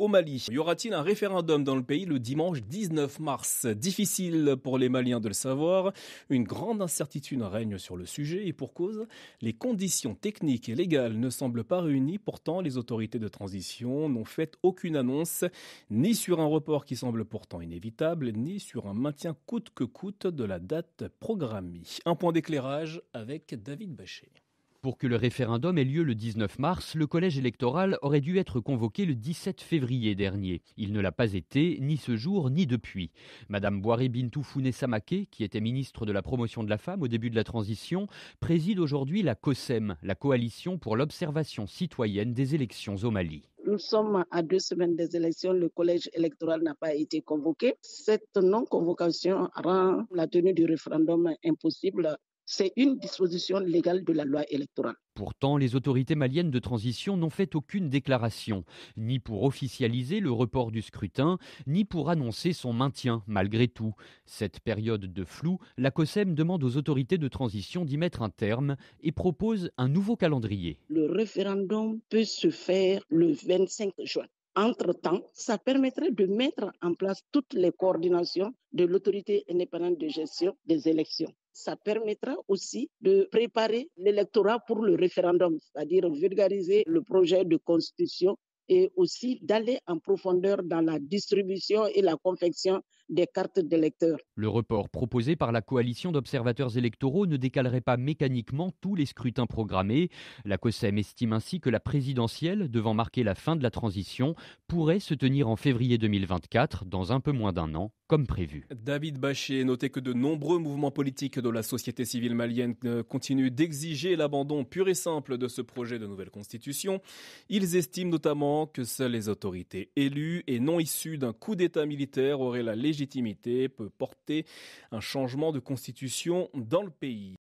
au Mali. Y aura-t-il un référendum dans le pays le dimanche 19 mars Difficile pour les Maliens de le savoir. Une grande incertitude règne sur le sujet et pour cause, les conditions techniques et légales ne semblent pas réunies. Pourtant, les autorités de transition n'ont fait aucune annonce, ni sur un report qui semble pourtant inévitable, ni sur un maintien coûte que coûte de la date programmée. Un point d'éclairage avec David Bachet. Pour que le référendum ait lieu le 19 mars, le collège électoral aurait dû être convoqué le 17 février dernier. Il ne l'a pas été, ni ce jour, ni depuis. Madame Boire Bintou Founé-Samaké, qui était ministre de la promotion de la femme au début de la transition, préside aujourd'hui la COSEM, la Coalition pour l'observation citoyenne des élections au Mali. Nous sommes à deux semaines des élections, le collège électoral n'a pas été convoqué. Cette non-convocation rend la tenue du référendum impossible c'est une disposition légale de la loi électorale. Pourtant, les autorités maliennes de transition n'ont fait aucune déclaration, ni pour officialiser le report du scrutin, ni pour annoncer son maintien, malgré tout. Cette période de flou, la COSEM demande aux autorités de transition d'y mettre un terme et propose un nouveau calendrier. Le référendum peut se faire le 25 juin. Entre-temps, ça permettrait de mettre en place toutes les coordinations de l'autorité indépendante de gestion des élections ça permettra aussi de préparer l'électorat pour le référendum, c'est-à-dire vulgariser le projet de constitution et aussi d'aller en profondeur dans la distribution et la confection des cartes d'électeurs. Le report proposé par la coalition d'observateurs électoraux ne décalerait pas mécaniquement tous les scrutins programmés. La COSEM estime ainsi que la présidentielle, devant marquer la fin de la transition, pourrait se tenir en février 2024, dans un peu moins d'un an comme prévu. David Baché, noté que de nombreux mouvements politiques de la société civile malienne euh, continuent d'exiger l'abandon pur et simple de ce projet de nouvelle constitution. Ils estiment notamment que seules les autorités élues et non issues d'un coup d'État militaire auraient la légitimité, peut porter un changement de constitution dans le pays.